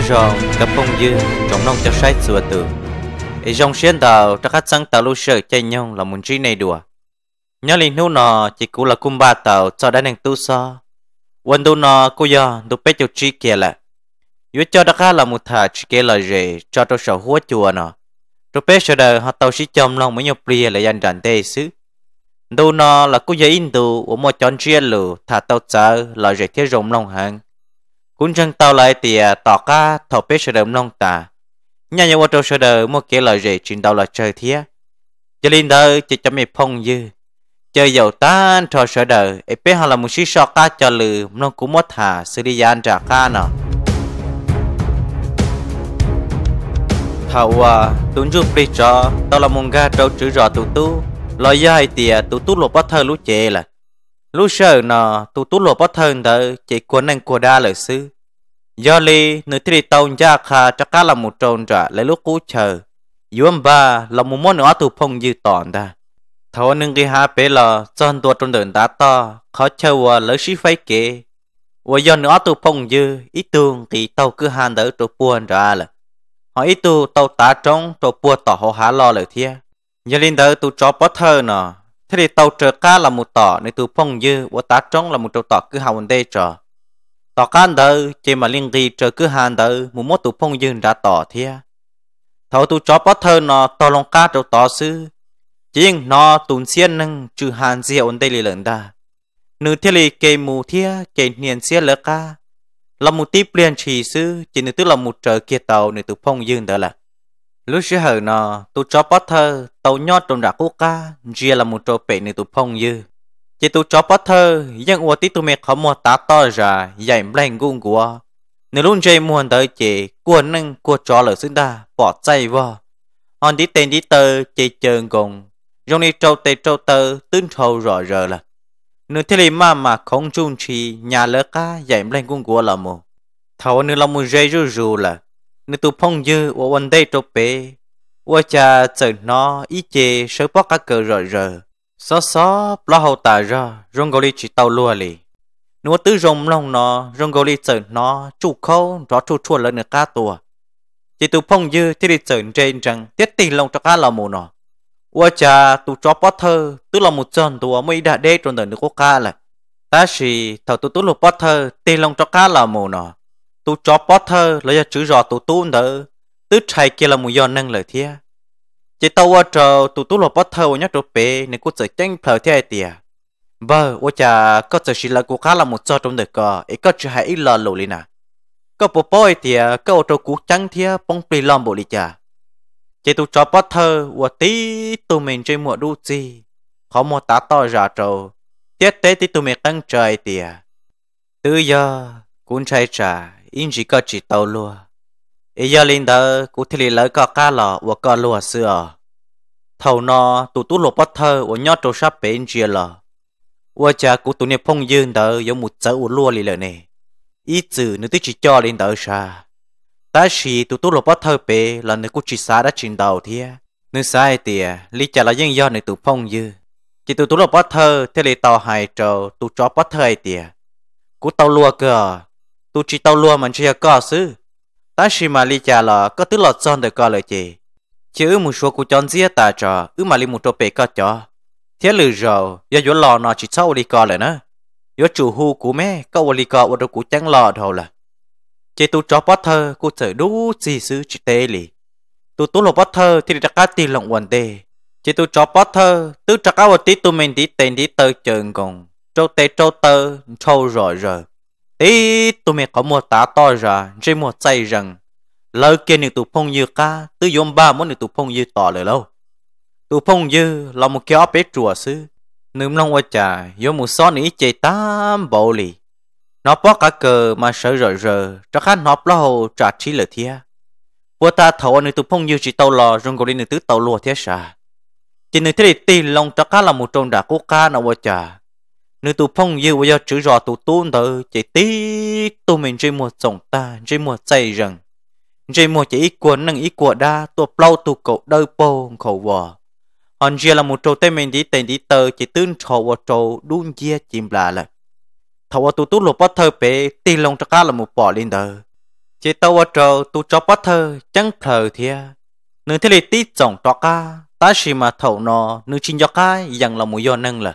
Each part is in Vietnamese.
genre cấp phong dư trong nông cho sai sửa từ ý dòng xuyên tàu cho khách sang tàu lưu sở chạy nhau là muốn trí này đùa nhớ liền nô nọ chỉ cũ là cung ba tàu cho đã nàng tu so quân tu nọ cô giờ tu bé cho trí kia là yếu cho đã khá là một thà trí kia là gì cho tôi sợ húa chùa nọ tu bé sợ đời họ tàu sĩ chồng lòng mới nhập bia là dành đàn tê xứ tu nọ là cô giấy in tu ở một chọn chia lù thà tàu chờ là gì thế rộng lòng hàng cũng chẳng tao lại thì à, tỏ ca thọ bế sơ đậm long tà nhà nhà ô trâu sơ đờ mua kia lời rể chuyện đầu là trời thía cho linh đời chỉ cho mày phong dư chơi dầu ta thọ sơ đờ ấy bế họ là một sĩ sọ ca cho lừ nó cũng mất thả xử đi gian trả ca nọ thảo à tuấn du pri trò tao là mông ga trâu chữ rõ tụ tu lo dai thì à, tụ tu lột bắt thơ lú chê là Lúc sợ nó tu tu lộ bó thân đỡ chỉ cuốn anh của đa lời sư. Do lì nữ tri tông gia khá chắc cá là một trồn trả lấy lúc cú chờ. Dùm ba là một món nữa tù phong dư tòn đà. Thảo nâng ghi hạ bế lò chân tua trong đường đá to khó chờ và lỡ sĩ phái kế. Và do nữa tù phong dư ít tưởng thì tàu cứ hàn đỡ tù buồn ra là. Họ ít tù tàu tá trống tù buồn tỏ hồ há lo lời thia. Giờ linh đỡ tù chó bó thơ nọ thế thì tàu trở cá là một tọ nên từ phong dư và tá trống là một trâu tọ cứ hào đây trở tỏ can đỡ chỉ mà liên gì trở cứ hàn đỡ một mốt tụ phong dư đã tọ thia thầu tụ chó bớt thơ nó to long cá trâu tọ sư chính nó tùn xiên nâng trừ hàn dìa ổn đây lì lợn đà nữ thiết lì kê mù thia kê niên xiên lỡ ca là một tiếp liên trì sư chỉ nữ tức là một trở kia tàu nữ tụ phong dư đỡ là lúc xưa hở nọ tu cho thơ tàu nhót trong rạc quốc ca chia là một trò bể này tu phong dư chỉ tu cho thơ dân ua tí tu mẹ khó mua tá to ra dạy lên gung của nếu luôn chơi muôn tới chỉ của nâng của chó lỡ xứng đa bỏ chạy vào hòn đi tên tí tơ chỉ chờ gồng rong đi trâu tê trâu tơ tương thâu rõ rờ là nếu thế lì mà mà không chung chi nhà lỡ ca dạy lên gung của là một thầu nếu là một dây rù rù là nếu tôi phong dư ở vấn đề trộn bể ở cha chờ nó ý chế sớ bó cá cờ rồi rồi xó xó lo hậu tả ra rong gò li chỉ tàu lùa li nếu tứ rồng lòng nó rong gò li chờ nó chủ khâu rõ chủ chua lên cá tua chỉ tôi phong dư thì đi chờ trên rằng tiết tình lòng cho cá là mù nó ở cha tu cho bó thơ tức lòng một chân tua mới đã đê trong đời nước quốc ca là ta chỉ thầu tôi tu lục bó thơ tì lòng cho cá là mù nó tu cho là do chữ rõ tu tu nữa tứ chạy kia là một do năng lời thia chỉ tao ở trò tu tu là bó Potter nhắc đồ bé nên cô sẽ tranh phở thia tiệt vâng ở cha có sự chỉ là cô khá là một cho trong đời cờ ấy có chữ hãy lờ lù lên nè. có bộ bôi tiệt có ở trò cú trắng thia bông bì lòng bộ đi chả chỉ tu cho thơ và tí tụi mình chơi mùa đu gì họ mua tá to ra trâu tiết tế tí tụi mình căng trời tiệt từ giờ cũng chạy trả in chỉ có chỉ tàu lúa, ý giờ linh đó cụ thì lì lỡ có cá lò và có lúa sữa thầu nó tụ tụ lùa bắt thơ và nhót trâu sắp bể in chỉ lò và cha cụ tụ nè phong dương đó giống một chữ của lùa lì lỡ nè ý chữ nữa tí chỉ cho linh đó sa ta chỉ tụ tụ lùa bắt thơ bể là nữ cụ chỉ xá đã trình đầu thia nữ sai tiề, lý cha là dân do nữ tụ phong dương chỉ tụ tụ lùa bắt thơ thế lì tàu hài trâu tụ chó bắt thơ tiề, cụ tàu lúa cơ à? tu chỉ tao luôn mà chưa có sư ta chỉ mà li cha là có thứ lọt son được có lời chị chứ một số của chọn giết ta trò ứ mà li một chỗ bể có trò thế lử rồi giờ chỗ lò nó chỉ sau đi co lại nữa giờ chủ hu của mẹ câu li co ở đâu của chẳng lò đâu là chị tu cho bát thơ cụ sợ đủ gì sư chỉ tê lì tu tu lò bát thơ thì đặt cá tiền lộng quần tê chị tu cho bát thơ tứ đặt cá vật tí tu mình tí tiền tí tờ chừng còn trâu tê trâu tơ trâu rồi rồi ý tụi mày có mua tá to ra chỉ mua chạy rằng lỡ kia những tụ phong như ca tư yom ba muốn những tụ phong như tỏ lời lâu tụ phong như là một kéo bé chùa sư nương long qua trà yom một số nỉ chạy tám bộ lì nó bỏ cả cờ mà sợ rồi rờ cho khá nọp lo hồ trả trí lời thia vua ta thấu những tụ phong như chỉ tàu lò rung gọi những tứ tàu lùa thế xa chỉ những thế thì tin lòng cho khá là một tròn đà cố ca nào qua trà nếu tụ phong yêu và do chữ rõ tụ tuôn tờ chỉ tí tụ mình chỉ một sống ta chỉ một chạy rằng chỉ mua chỉ ít của năng ít của đa tụ plau tụ cậu đôi bồ khẩu vò hòn chia là một trâu tên mình đi tên đi tờ chỉ tương trò và trâu đun chia chim là là thầu và tụ tu lộ bát thơ bể tiền lòng cho cá là một bỏ lên đời chỉ tàu và trâu tụ cho bát thơ chẳng thờ thia nếu thế thì tí trọng trọ cá ta chỉ mà thầu nó nếu chín cho cá rằng là một do năng là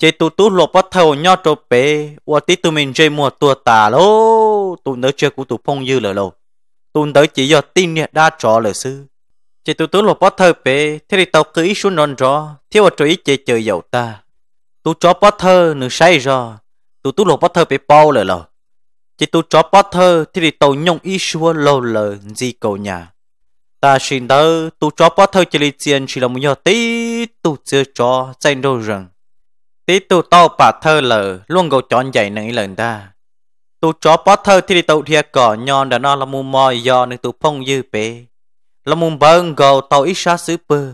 chế tu tu lột bắt thầu nhau trộn bể và tí tụi mình chơi mùa tua tà lô tụi nỡ chơi của tụi phong dư lỡ lâu tụi nỡ chỉ do tin nhẹ đa trò lỡ sư chế tu tu lột bắt thầu bể thế thì tao cứ ý xuống non rõ thiếu ở trời chế chơi dầu ta tụi chó bắt thơ nửa say rồi tụi tu lột bắt thơ bể bao lỡ lâu chế tu chó bắt thơ thế thì tao nhông ý xuống lâu lỡ gì cầu nhà ta xin đỡ tụi chó bắt thơ chỉ lấy tiền chỉ là một nhỏ tí tụi chưa chó tranh đâu rằng Tí tu to bà thơ lờ luôn gầu chọn dạy nâng ý lần ta. Tu chó bó thơ thì đi tàu thịa cỏ nhon đã nó là mù mòi do nâng tu phong dư bế. Là mù bơn gầu tàu ít xa xứ bơ.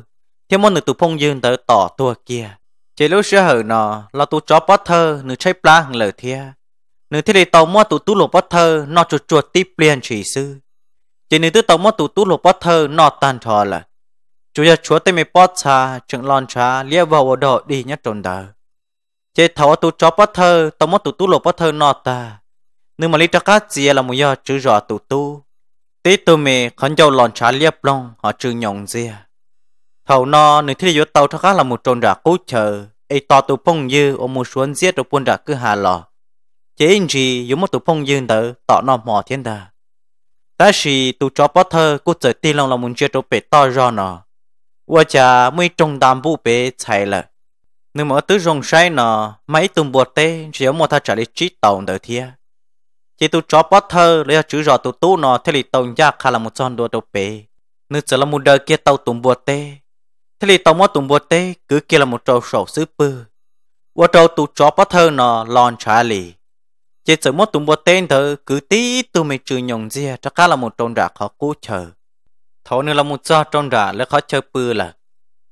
Thế môn nâng tu phong dư tớ tỏ tua kia. Chỉ lúc xưa hở nọ là tu chó bó thơ nâng cháy plá hằng lờ thịa. Nâng thì đi tàu mua tu tu lộ bó thơ nó chuột chuột tiếp liền chỉ sư. Chỉ nâng tư tàu mua tu tu lộ bó thơ nó tàn thò là. Chủ nhà chúa tên mê bó xa chẳng lon cha lia vào đồ đi nhất trồn đời chế thầu tụ cho bắt thơ tao mất tụ tu lộ bắt thơ nọ ta nhưng mà lý cho cá gì là một do chữ rõ tụ tu. tí tụ mì khẩn dâu lòn trả liếp long họ chữ nhộng gì thầu nọ nếu thế yếu tàu cho cá là một tròn rạ cố chờ ấy to tụ phong dư ôm một xuống giết rồi quân rạ cứ hà lò chế anh gì dùng một tụ phong dư tớ tọ nọ mò thiên đà ta chỉ tụ cho bắt thơ cố chờ tin lòng là muốn chết rồi bể to rõ nọ và chả mới trong đám vụ bể chạy lại nhưng mà tứ rong say nọ mấy tuần buồn tê chỉ có một thằng trả lý trí tổng đời thia chỉ tu cho bót thơ lấy chữ rõ tu tu nọ thế lì tổng gia khá là một tròn đùa đầu bể nữ trở là một đời kia tàu tuần buồn tê thế lì tổng mất tuần buồn tê cứ kia là một trâu sổ sứ bư qua trâu tu cho bót thơ nọ lon trả lì chỉ trở mất tuần buồn tê thơ cứ tí tu mới trừ nhồng dìa cho khá là một tròn rạc khó cú chờ thấu nữa là một trò tròn rạc lấy khó chơi bư là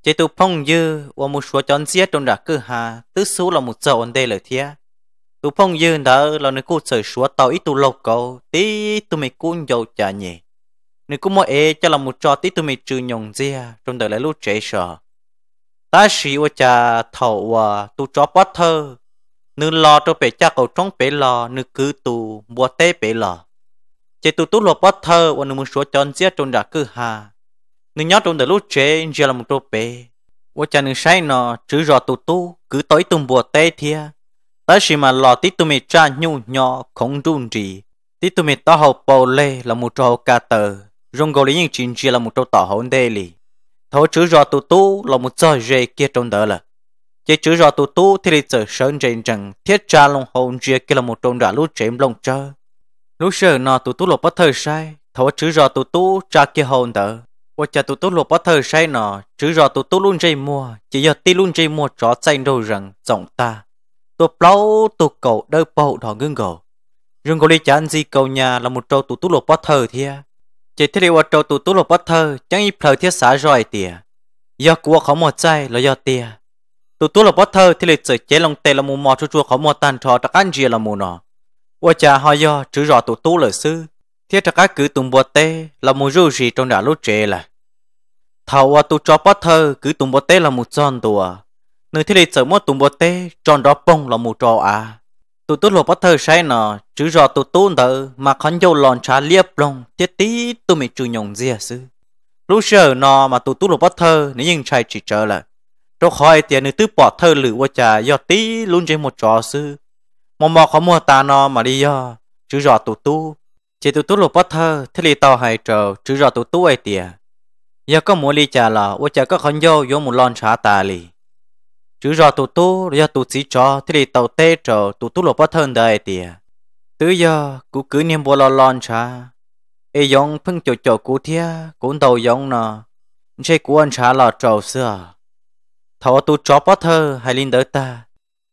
chế tu phong dư và một số chọn giết trong đặc cư hà tứ số là một dầu ổn đề lời thia tu phong dư đó là nơi cô sở số tàu ít tu lộc cầu tí tu mày cũng dầu trả nhỉ nơi cũng mỗi ế cho là một trò tí tu mày trừ nhồng dìa trong đời lại lúc trẻ sợ ta sĩ và cha thầu và tu chó bát thơ nữ lo cho bé cha cầu trong bé lò nữ cứ tu mua té bé lò chế tu tu lộc bát thơ và nữ một số chọn giết trong đặc cư hà nên nhớ trong từ lúc trẻ giờ là một trâu bể ô cha nên say nó chữ rõ tụ tu cứ tối tung bùa tê thia tới khi mà lò tí tụi mày cha nhu nhỏ không run gì tí tụi mày tao hậu bầu lê là một trâu cá tờ rong gò lý những chuyện chia là một trâu tỏ hậu đê lì thấu chữ rõ tụ tu là một trò rê kia trong đó là chế chữ rõ tụ tu thì lịch sử sơn trên rằng thiết cha long hồn chia kia là một trâu đã lúc trẻ long chơi lúc sơ nó tụ tu là bất thời sai thấu chữ rõ tụ tu cha kia hồn đó Ôi chà tụi tôi lùa bó thờ say nọ, chứ rõ tụi tôi luôn dây mua, chỉ giờ ti luôn dây mua chó xanh đâu rằng giọng ta. Tụi lâu tụi cậu đơ bầu đỏ ngưng gầu. Rừng gầu đi chán gì cầu nhà là một trâu tụi tôi lùa bó thờ thia. Chỉ thế điều trâu tụi tôi lùa bó thờ, chẳng y phở thiết xá rồi tìa. Giờ của khó mò chay là do tìa. Tụi tôi lùa bó thờ thì lịch sử chế lòng tề là mù mò chua chua khó mò tàn trò đặc ăn gì là mù nọ. Ôi cha hoa do, chứ rõ tụi tôi là sư thiết cho các cử tùng bò tê là một rô gì trong đã lúc trẻ là thảo à tu cho bắt thơ cử tùng bò tê là một tròn tùa nơi thế này sở mua tùng bò tê tròn đó bông là một trò à tu tu lộ bắt thơ sai nọ chứ rò tu tu thơ mà khăn dâu lòn trà liếp lông thiết tí tụ mình chủ nhồng gì à sư lúc sợ nọ mà tu tu lộ bắt thơ nếu nhưng trai chỉ trở lại trong khỏi tiền nữ tứ bỏ thơ lử qua trà do tí luôn trên một trò sư mò mò khó mua ta nọ mà đi do chứ rò tu tu chỉ tụ tú lô bó thơ thế li tàu hải trầu chứ rõ tụ tú ai tiề giờ có muốn li trả là ô chả có khẩn vô vô một lon trả tà li chứ rõ tụ tú giờ tụ chỉ cho thế li tàu tê trầu tụ tú lô bó thơ đời tiề tứ giờ cú cứ niệm bồ lo lon trà e yong phưng chỗ chỗ cú thia cũng đầu yong nọ chế cú ăn trả là trầu xưa thọ tụ chó bát thơ hay linh đỡ ta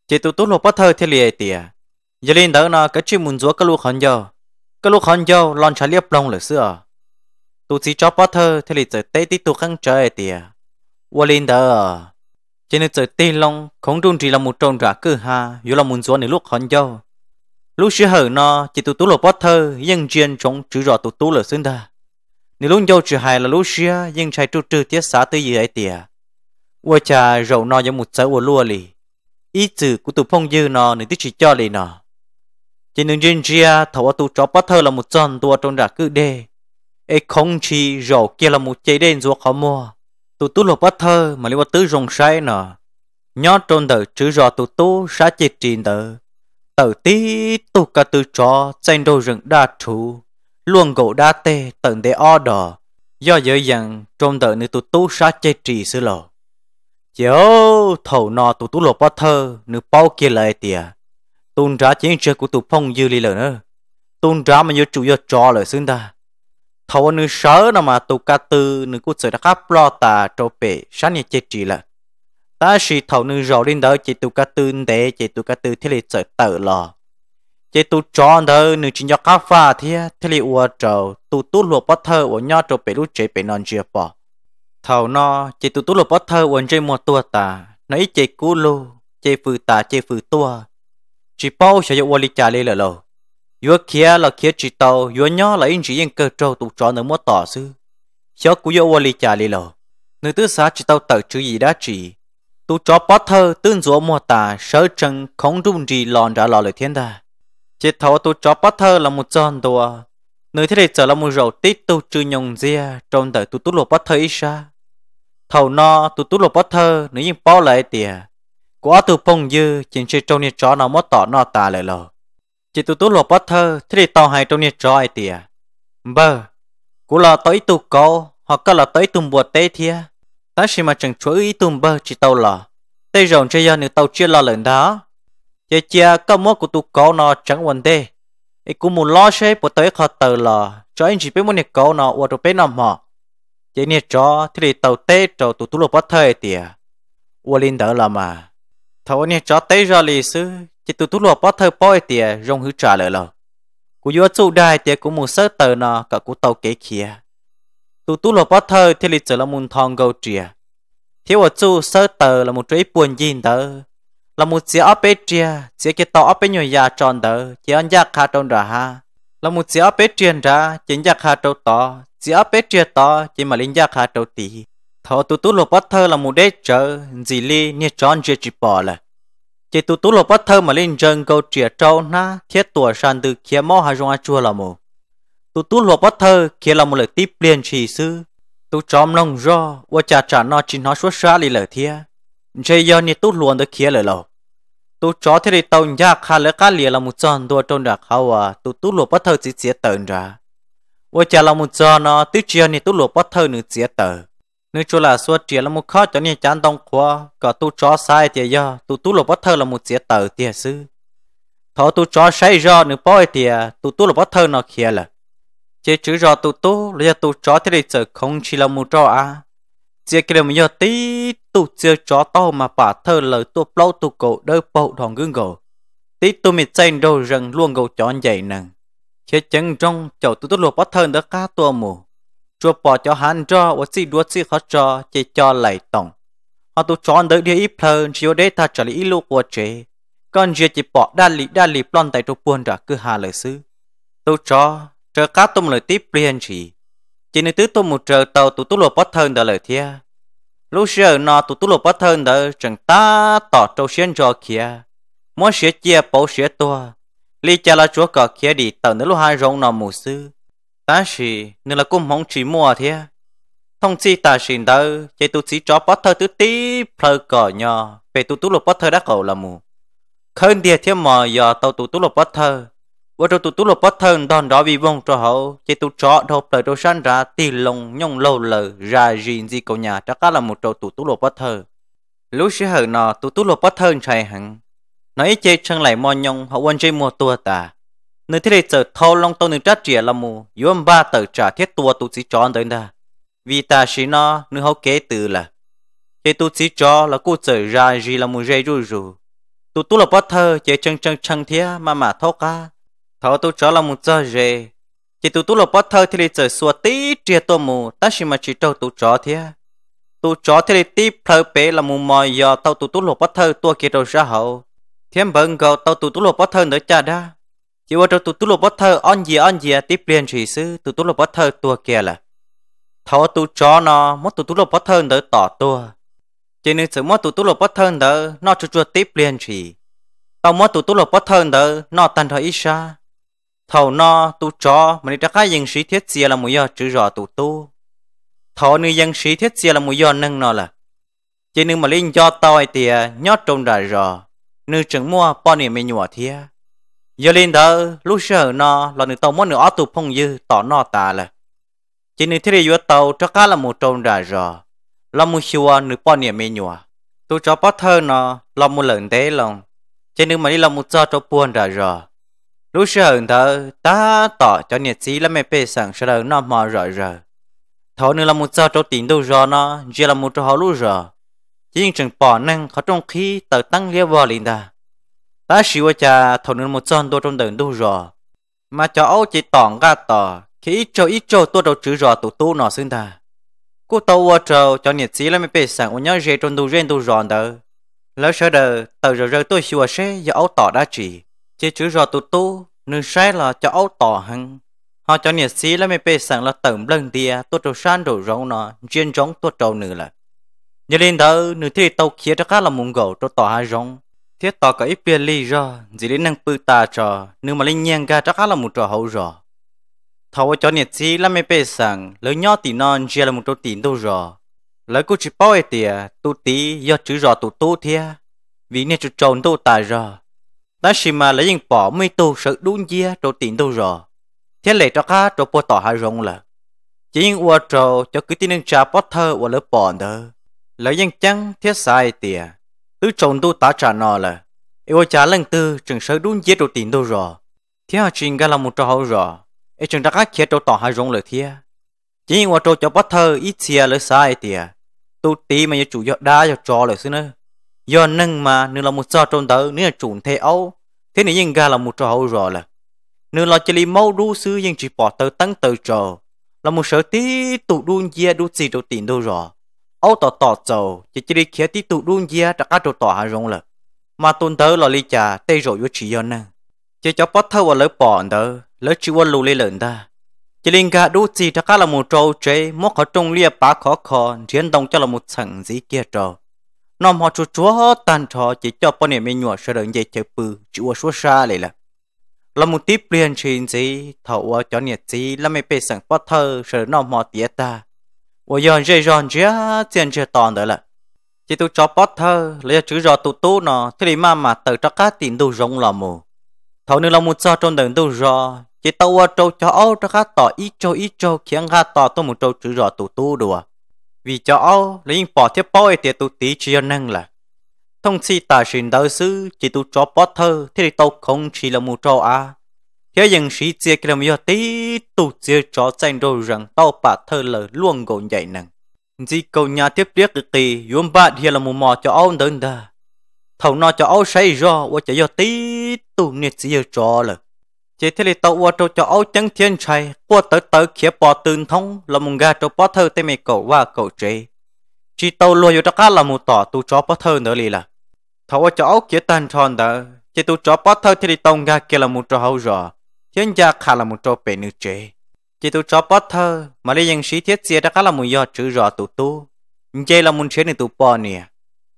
chỉ tụ tú lô bó thơ thế li ai tìa giờ linh đỡ nọ cái chuyện muốn chúa cái lu khẩn vô cái lúc hòn dâu lon trả liếp lông lửa xưa. Tụ chỉ cho bó thơ thì lì trời tí tụ khăn trời tìa. Ua linh đờ. tê lông không trung trì là một trông rã cư ha dù là muốn xuống đến lúc hòn dâu. Lúc xưa hở chỉ tụ tụ lộ bó thơ dân chống chữ rõ tụ tụ lửa xương đà. Nếu lúc dâu trừ hài là lúc xưa dân trai trụ trừ tiết xá gì ấy tìa. Ua trà rậu nó giống một trái ua lua lì. Ý chữ của tụ phong dư nó nên tích chỉ cho lì nó chỉ những riêng ria thầu tu cho bắt thơ là một chân tua trong đã cứ đề ấy không chỉ rổ kia là một chế đen ruột khó mua tu tu lộ bắt thơ mà liệu tứ rồng sai nọ, nhớ trong đời chữ rõ tu tu sa chết trình đời tờ tí tu cả từ chó tranh đồ rừng đa chú luôn gỗ đa tê tận để o đỏ do dễ dàng trong đời nữ tu tu sa chết trì sư lộ chiếu thầu nọ tu tu lộ bắt thơ nữ bao kia lại tiệt tôn trả chiến trợ của tụ phong dư lì lờ nữa tôn trả mà như chủ yếu trò lời xứng ta thầu nữ sở nó mà tụ ca tư nữ cút sở đã khắp lo tà trâu bể sáng nhẹ chết trì là ta sĩ thầu nữ rõ đến đó chỉ tụ ca tư để chỉ tụ ca tư thế lì sở tờ lò chỉ tụ tròn thơ nữ chỉ nhọ khắp pha thế thế lì ua trầu tụ tụ lụa bất thơ ua nhọ trâu bể lúc chế bể non chia bỏ thầu nó chỉ tụ tụ lụa bất thơ ua chơi mua tua tà nói chỉ cú lô chỉ phừ tà chỉ phừ tua chỉ bao sẽ yêu li trả lời lờ lờ yêu kia là kia chỉ tàu yêu nhỏ là anh chỉ yên cơ trâu tụ trò nữa mất tỏ sư cho cú yêu li trả lời lờ người thứ xá chỉ tàu tờ chữ gì đã chỉ tụ trò bó thơ tương dỗ mua tà sở chân không trung gì lòn ra lò lời thiên đà chỉ thấu tụ trò bó thơ là một giòn đồ, người thế này trở là một rầu tít tu trừ nhồng ria trong đời tu tu lộ bó thơ ít xa thầu no tu tu lộ bó thơ nếu như bao lại tiền của từ phong dư chính trị trong nhiệt chó nó mất tỏ nó tà lại lò Chỉ tụ tú lột bó thơ thì đi tàu hay trong nhiệt chó ai tìa. Bơ, cú là tới tụ cố hoặc có là tới tùng bùa tê thia. Ta xì mà chẳng chúa tùng bơ chỉ tàu lờ. Tê rộng chơi do nữ tàu chia lo lần đó. Chà chà có mốt của tụ cố nó chẳng quần tê. ấy cũng muốn lo xế bộ tới khó tờ lờ. Cho anh chỉ biết muốn nhiệt cố nó ở đồ bế nằm họ. Chỉ nhiệt chó thì đi tàu tê trầu tụ tú lột bó thơ ai tìa. linh đỡ là mà thầu nè cho tới giờ lì sư chỉ tụt tụt lọ bó thơ bói tìa rong hứa trả lời lò cú vô trụ đài tìa cú mù sơ tờ nọ cả cú tàu kế kia tụt tụt lọ bó thơ thì lì trở là mùn thong gầu trìa thiếu ở trụ sơ tờ là một chuỗi buồn gìn tờ là một chiếc áp bếp trìa chiếc cái tàu áp bếp nhồi già dạ tròn tờ chiếc ăn giặc khá tròn ra ha là một chiếc áp bếp truyền ra chính giặc dạ khá trâu to chiếc áp bếp trìa to chỉ mà linh giặc dạ khá trâu tì thọ tu tu lô bắt thơ là một đế chợ gì li như tròn chia chỉ bỏ là chỉ tu tu lô bắt thơ mà lên chân câu chia trâu na thiết tuổi sàn từ kia mò hà rong a chua là một tu tu lô bắt thơ kia là một lời tiếp liền chỉ sư tu chóm nông do và cha trả nó chỉ nó xuất xa li lời thia chỉ do như tu luôn được kia lời lâu tu chó thế thì tàu nhà khá lẽ cá lìa là một tròn đua trong đặc hậu à tu tu lô bất thơ chỉ chia tờn ra và cha là một tròn nó à, tu chia à, như tu lô bất thơ nửa chia tờn nếu cho là xua chia là một khó cho nên chán đông khóa có tu chó sai thì do tu tu là bắt thơ là một diệt tử thì sư thọ tu chó sai do nếu bói thì tu tu là bắt thơ nó khía là chế chữ do tu tu là tu chó thì lịch sử không chỉ là một trò à chế kia là một giờ tí tu chưa chó to mà bà thơ lời tu lâu tu cổ đỡ bộ thòng gương gầu tí tu mệt chênh đâu rừng luôn gầu chó dậy nằng chế chân trong chậu tu tu là bắt thơ đã cá tua mù chúa bỏ cho hắn cho và chỉ đuốt chỉ khó cho chỉ cho lại tổng họ tu chọn tới địa ít hơn chỉ để ta trở lại lúc của chế còn giờ chỉ bỏ đa lý đa lý plon tại trong buồn ra cứ hà lời sư tu cho chờ cá tôm lời tiếp liền chỉ chỉ nơi tứ tôm một chờ tàu tu tu lộ bất thân đã lời thia lúc giờ nó tu tu lộ bất thân đã chẳng ta tỏ trâu xuyên cho kia muốn sửa chia bổ sửa tua lý cha là chúa cả kia đi tận nơi lúc hai rong nó mù sư ta sĩ nên là cũng mong chỉ mua thế thông chi ta sĩ đâu chạy tu chỉ cho bát thơ tứ tí phơi cỏ nhỏ về tu tu lục bát thơ đã cầu là mù khơi địa thế mò giờ tàu tu tu lục bát thơ bữa trâu tu tu lục bát thơ đòn đó vì vong cho hậu chạy tu chó đột đời đồ san ra tì lồng nhông lâu lờ ra gì gì cầu nhà chắc là một trâu tu tu lục bát thơ lúc xưa hở nọ tu tu lục bát thơ chạy hẳn nói chế chân lại mò nhông hậu quân chơi mùa tua ta nếu thế này trở thâu long tông nương trát trẻ là mù yếm ba tờ trả thiết tua tu sĩ tròn tới nè vì ta xí nó nương hậu kế từ là thế tu sĩ cho là cô trở ra gì là mù dây rù rù tu tu là bát thơ chế chân chân chân thế mà mà thốt ca thọ tu cho là mù cho dê chế tu tu là bát thơ thì này trở xua tí trẻ tô mù ta xí mà chỉ trâu tu cho thế tu cho thế này tí phơ bế là mù mò giờ tao tu tu là bát thơ tua kia đâu ra hậu thêm bận gầu tao tu tu là bát thơ nữa cha đa chỉ vào tụt tụt lột bớt thơ on gì on gì tiếp liền chỉ sư tụt tụt lột bớt thơ tua kia là thọ tụt chó nó mất tụt tụt lột bớt thơ đỡ tỏ tua chỉ nên sự mất tụt tụt lột bớt thơ đỡ nó chua chua tiếp liền chỉ tao mất tụt tụt lột bớt thơ đỡ nó tan thôi ít xa thầu nó tụt chó mà đi ra cái dân sĩ thiết gì là mùi giờ chữ rõ tụt tu thọ nữ dân sĩ thiết gì là mùi giờ nâng nó là chỉ nên mà linh do tao ai tiề nhót trong đại rõ nữ trưởng mua bao niệm mình nhỏ thiệt giờ lên đó lúc sơ nó là người tàu muốn ở tù phong dư tỏ nó ta là chỉ nên thế là tàu cho cá là một trâu ra rồi là một xua nửa bao nhiêu mấy nhua tôi cho bắt thơ nó là một lần thế lòng chỉ nên mà đi là một giờ cho buồn ra rồi lúc sơ thở ta tỏ cho nhiệt sĩ là mẹ bê sẵn sơ đó nó mò rồi rồi thọ nữa là một giờ cho tiền đâu rồi nó chỉ là một trâu họ lúc rồi chỉ những trường bỏ năng họ trong khi tàu tăng lia vào liền ta ta xì qua cha thầu nên một chân đôi trong đường đâu rồi mà cho ấu chỉ tỏng ga tò khi ít cho ít cho tôi đâu chữ rồi tụ tu nọ xin ta cô tàu qua chỗ cho nhiệt sĩ là lắm bị sẵn của nhớ gì trong tu riêng tu rồi đó lỡ sợ đờ tờ rồi rồi tôi xua xe do ấu tỏ đã chỉ chỉ chữ rồi tụ tu nên xe là cho ấu tỏ hăng họ cho nhiệt sĩ là lắm bị sẵn là tẩm lần tia tôi đâu san rồi rong nọ chuyên rong tôi đâu nữa là như lên thơ nữ thì tàu kia cho cá là mùng gầu tôi tỏ hai rong thiết tỏ có ít bia lý rõ dì đến năng bự ta trò nhưng mà linh nhiên ga chắc là một trò hậu rồi thầu cho nhiệt chi là mấy bề sẵn lớn nhỏ tỷ non chia là một trò tỷ đâu rõ lấy cô chỉ bao ấy tìa tu tí do chữ rõ tu tu thia vì nên chữ tròn tu ta rõ đã xì mà lấy những bỏ mấy tu sợ đúng chia trò tỷ đâu rõ thế lệ cho khá trò bỏ tỏ hai rong là chỉ những ua trò cho cứ tin năng trà bỏ thơ ua lỡ bỏ đó lấy những chăng thiết sai tìa tứ trộn tu ta trả nọ là yêu trả lần tư chừng sớ đúng giết đồ tiền đâu rồi thế hà chuyện gà là một trò hậu rồi ấy chừng ra các kia trâu tỏ hai rong lời thia chỉ ngoài trâu cho bắt thơ ít xia lời sai tìa tu tí mà như chủ dọ đá cho trò lời xứ nữa do nâng mà nửa là một sao trộn tớ là chủ thế âu, thế này nhưng gà là một trò hậu rồi là nửa là chỉ li mâu đu sư nhưng chỉ bỏ tớ tăng tớ trò là một sở tí tụ đun giết đu gì đồ tiền đâu rồi ô tỏ tỏ dầu chỉ chỉ đi khía tí tụ đun dìa đặt cá trâu tỏ hà rong lợ mà tôn tớ là lý trà tây rồi vô chỉ hơn nè chỉ cho bắt thâu vào lỡ bỏ đó lỡ chịu vào lùi lê ta chỉ linh cả đu gì đặt cá là một trâu chế mốt khó trông lia bá khó khó riêng đồng cho là một sẵn gì kia trâu nó họ chú chúa họ tàn trò chỉ cho bọn em nhỏ sợ đợi dây chơi bự chúa số xa lại là là một tiếp liền chuyện gì thầu cho nhiệt gì là mấy bề sẵn bắt thâu sợ nó họ tiệt ta 我用这让家见这当得了。chỉ tôi cho bót thơ lấy chữ rò tụ tú nó thế thì mà mà tự cho cá tiền đồ rong là mù thầu nên là một sao trong đường đồ rò chỉ tàu qua trâu cho ô cho cá tỏ ít trâu ít trâu khiến cá tỏ tôi một trâu chữ rò tụ tú đùa vì cho ô lấy những bỏ thiết bói thì tôi tí chia năng là thông si tài xin đạo sư chỉ tôi cho bót thơ thế thì tôi không chỉ là một trâu à Hiếu dân sĩ chia kì đồng yô tí tù chia chó chanh đồ rằng tao bà thơ lờ luôn gồm dạy nặng. Dì cầu nhà tiếp tiếc cực tì, yuôn bạc hiếu là mù mò cho ông đơn đà. Thầu nó cho ông say rò, và cho yô tí tù nhiệt chia chó lờ. Chỉ thế thì tao cho cho ông chẳng thiên trai, qua tới tới khía bò tương thông là mùng gà cho bó thơ tê mẹ cậu và cậu trê. Chỉ tao lùa yô chắc là mù tỏ tù cho bó thơ nữa lì là. Thầu cho ông kia tàn tròn đó, chỉ tù cho bó thơ thì tông gà kia là mù trò hậu rò thiên gia khá là một trò bể nữ trẻ chỉ tụ cho bớt thơ mà lấy dân sĩ thiết xe đã khá là một do chữ rõ tụ tu chê là muốn chế nữ tụ bò nè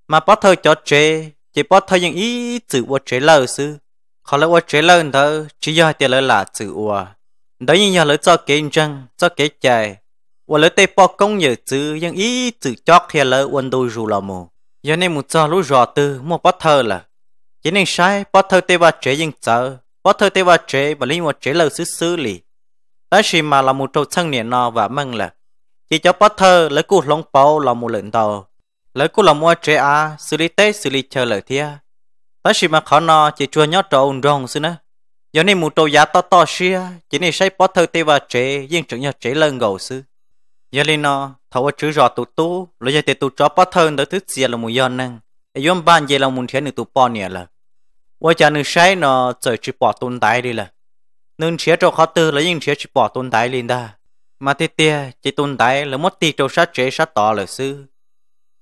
mà bớt thơ cho chế chỉ bớt thơ những ý chữ của chế lâu sư khó lấy của chế lơ thơ chỉ do tiền lời là chữ của đó như nhà lỡ cho kế răng cho kế chạy và lỡ tây bò công nhờ chữ những ý chữ cho kia lỡ quân đôi dù là mù giờ nên một cho lũ rõ tư một bớt thơ là chỉ nên sai bớt thơ tây ba chế dân chợ có thời tế và trẻ và linh một trẻ lâu xứ xứ lì đó chỉ mà là một trâu thân niệm nó và măng là chỉ cho bất thơ lấy cụ long bao là một lợn tàu lấy cụ làm mua trẻ à xử lý tết xử lý chờ lời thia đó chỉ mà khó nó chỉ chua nhót trâu ung rong xứ nữa do nên một trâu giá to to xia chỉ nên say bất thơ tế và trẻ nhưng chẳng nhớ trẻ lần gầu xứ do nên nó thầu chữ rõ tụ tú lấy giờ tụ cho bất thơ đỡ thứ gì là một dân năng ai ban về là một thiên được tụ bao nè là 我家那晒呢，在去把蹲待的了，能切着好多了，应切去把蹲待的的，嘛爹爹，这蹲待了么地着啥这啥大了是，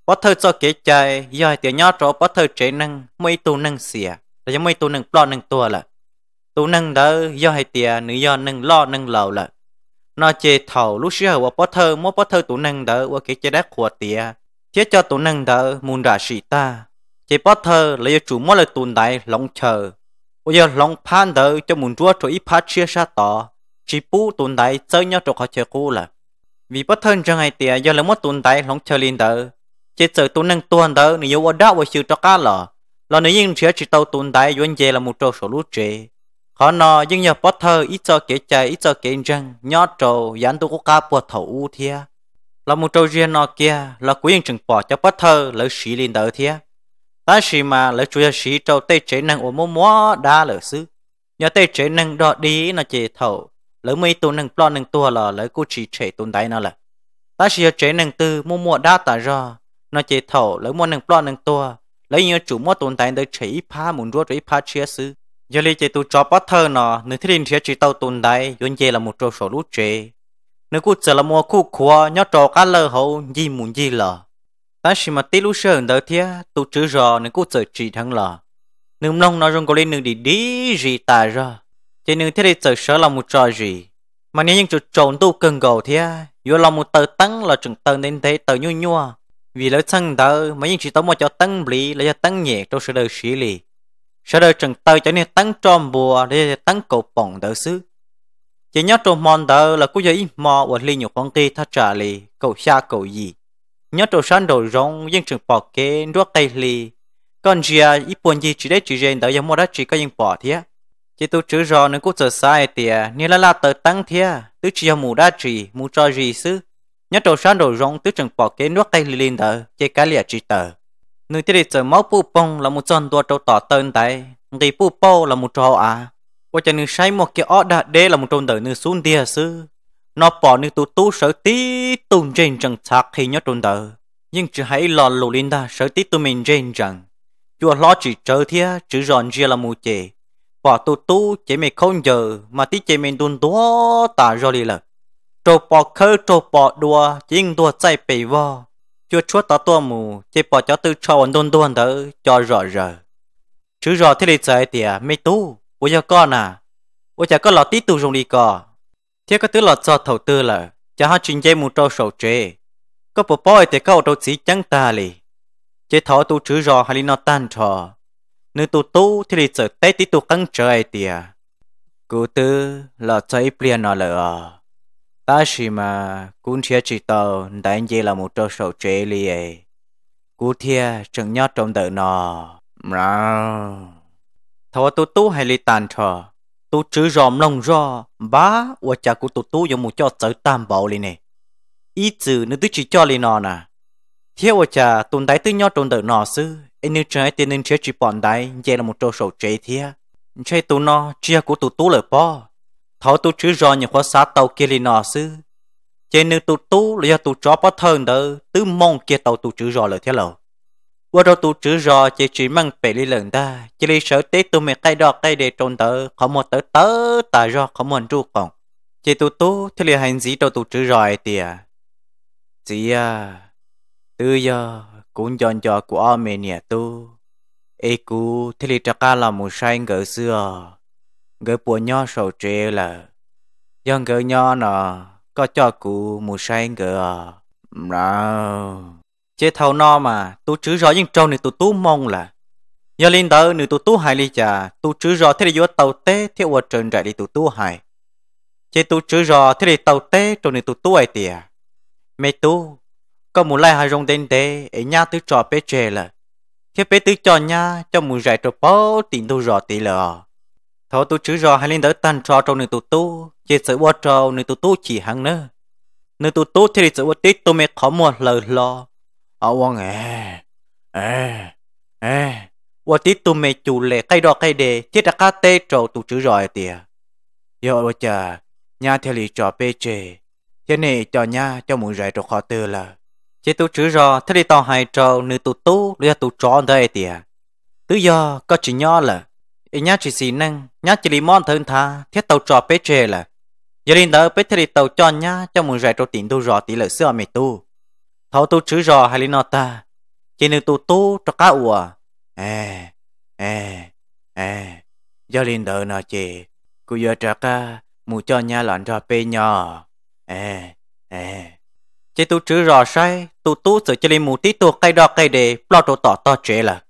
把头做给在，要点伢着把头这能没都能写，了也没都能不能多了，都能的要还点，你要能老能老了。nó chê thầu lúc xưa và bó thơ mô bó thơ tụ năng đỡ và cái chế đá của tía chế cho tụ năng đỡ muốn ra sĩ ta chỉ bắt thơ do chủ mua lại tồn tại lòng chờ bây giờ lòng phan đỡ cho muốn chúa cho ít phát chia sát tỏ chỉ bù tồn tại chơi nhau cho họ chơi cũ là vì bất thân chẳng ngày tiền do lấy mất tồn tại lòng chờ liền đỡ chỉ sợ tồn năng tuần đỡ nếu yêu ở đó với sự cho cá lò là nếu những chuyện chỉ tàu tồn tại doanh dê là một trò số lúa trề họ nọ nhưng nhờ bất thơ ít cho kể chạy ít cho kể rằng nhỏ trầu dán tôi có cá bùa thầu u thia là một trâu riêng nọ kia là quý nhân chẳng bỏ cho bất thơ lấy sĩ lên đỡ thia ta chỉ mà lỡ chúa sĩ trâu tê chế năng ổ mô mô đa lỡ sư nhớ tê chế năng đó đi nó chỉ thầu lỡ mấy tu năng plo năng tua là lỡ cô chỉ chế tồn tại nó là ta chỉ chế năng tư mô mô đa tả ra nó chỉ thầu lỡ mô năng plo năng tua lấy nhớ chủ mô tồn tại để chế phá muốn rốt chế phá chia sư giờ lý chế tu cho bát thơ nó nữ thiên chế chỉ tàu tồn tại yun chế là một trâu sổ lút chế nữ cô chờ là mô khu khua nhớ trò cá lơ hậu gì muốn gì là ta chỉ mà tí lú ở đó thia tu chữ rò nên cú chơi trị thằng lò nương long nó rong có lên nương đi đi gì ta ra chỉ nương thế đi chơi sợ là một trò gì mà nếu những chỗ trộn tu cần cầu thia vừa là một tờ tăng là chừng tờ nên thế tờ nhu nhua vì lỡ sang tờ mà những chỉ tao mà cho tăng bì là cho tăng nhẹ trong sự đời xí lì sự đời chừng tờ cho nên tăng tròn bùa để tăng cổ bỏng đỡ xứ chỉ nhớ trong mòn tờ là cú giờ mò và ly nhục con ti thắt trả lì cầu xa cầu gì nhớ đồ sáng đầu rong dân trường bỏ kê nuốt tay lì còn giờ ít buồn gì chỉ để chỉ riêng đợi giống mua đó chỉ có dân bỏ thế chỉ tôi chữ rò nên cũng sợ sai tiề như là la tờ tăng thế tứ chỉ giống mù đa chỉ mù cho gì xứ nhớ đồ sáng đầu rong tứ trường bỏ kê nuốt tay lì lên đợi chỉ cái lìa chỉ tờ người tiết sợ máu pu bông là một chân đua trâu tỏ tên tại người pu bông là một trò à và chân người say một cái ó đã để là một trôn đời nữ xuống địa sư nó bỏ nên tụ tu sở tí tùng trên trần thạc khi nhớ trốn đời Nhưng chỉ hãy lo lù lên ta sở tí tụ mình trên trần Chùa lo chỉ trở thia, chữ ròn chia là mù chè Bỏ tụ tu chỉ mình không giờ, mà tí chế mình tuôn tố tả do đi lợ. Trô bỏ khơ trô bỏ đùa, chỉ đùa chạy bề vò. Chùa chúa ta tu mù, chỉ bỏ cho tư cho ổn tuôn tuôn tớ, cho rõ rờ. chữ rõ thế này trời tìa, mấy tu, ôi cho con à, ôi chả có lọ tí tu dùng đi co thế có tứ lọt cho thầu tư là cho họ trình dây một trâu sầu chế có bộ bói thì câu trâu chỉ chẳng ta lì chế thọ tu chữ rò hay nó tan trò nếu tu tu thì lì sợ tết tí tu căng trời tìa cụ tư là chơi plien nó lỡ ta chỉ mà cũng chia chỉ tàu đánh dây là một trâu sầu chế lì ấy cụ thia chẳng nhót trong đời nó mà thọ tu tu hay lì tan trò tu chữ ròm lòng rò ba và cha của tu tu dùng một cho sở tam bảo lên này ý chữ nó tức chỉ cho lên nó nè theo và cha tồn tại từ nho tồn tại nó sư anh nữ trái tên nên chế chỉ bọn đại vậy là một trâu sầu chế thia chế tu nó chia của tu tu lời po thảo tu chữ rò những khóa sa tàu kia lên nó sư chế nư tu tu là do tu chó bao thần đó tứ mong kia tàu tu chữ rò lời theo lầu qua rồi tôi chữ rò chỉ chỉ mang về lý lần ta, chỉ lý sở tế tôi mới cây đo cây để trôn tớ, không một tớ tớ tà rò không một ru còn. Chỉ tôi tu thì lý hành gì đâu tu chữ rò ấy tìa. Dĩ à, tư giờ cũng dọn dò của ông mẹ nhà tôi Ê cũ thì lý trả ca là một sai ngỡ xưa, ngỡ bùa nho sầu trê là. Do ngỡ nho nọ, có cho cụ một sai ngỡ à. Nào chế thầu no mà tu chữ rõ nhưng trâu này tu tu mong là giờ linh tử nữ tu tu hài ly chả tu chữ rõ thế là vô tàu tê thế ở trần đại đi tu tu hài chế tu chữ rõ thế là tàu tê trâu này tu tu ai tiề mẹ tu có một lại hai rong đen đê ở nhà tứ trò bé trẻ là khi bé tứ trò nhà cho một giải trò bó tiền tu rõ tỷ lờ thọ tu chữ rõ hai linh tử tan trò trâu này tu tu chế sự qua trâu này tu tu chỉ hẳn nữa nữ tu tu thế là sự qua tết tu mẹ khó mua lời lo ông ờ, à à à và tí tụi mẹ chủ lệ cây đỏ cây đề chết đã cá tê trầu tụ chữ rồi tìa giờ ôi chà nhà theo lý trò bê chê thế này cho nha cho muốn rải trò khó tư là chế tụ chữ rồi thế đi tao hai trầu nữ tụ tú lừa tụ tròn đây tìa tứ giờ có chỉ nhỏ là ý chỉ xì năng nhá chỉ lý món thân tha thiết tàu trò bê chê là giờ lên đó bê thế tàu cho nha cho muốn rải trò tiền tu rồi tỷ lợi xưa mẹ tu thâu tu chữ rò hay lý nọ ta chỉ nên tu tu cho cá ủa ê ê ê do linh đỡ nọ chị cứ giờ trả ca mù cho nhà lọn rò bê nhỏ ê ê chỉ tu chữ rò sai, tu tu sửa cho linh mù tí tu cây đo cây đề lo tổ tỏ to chế là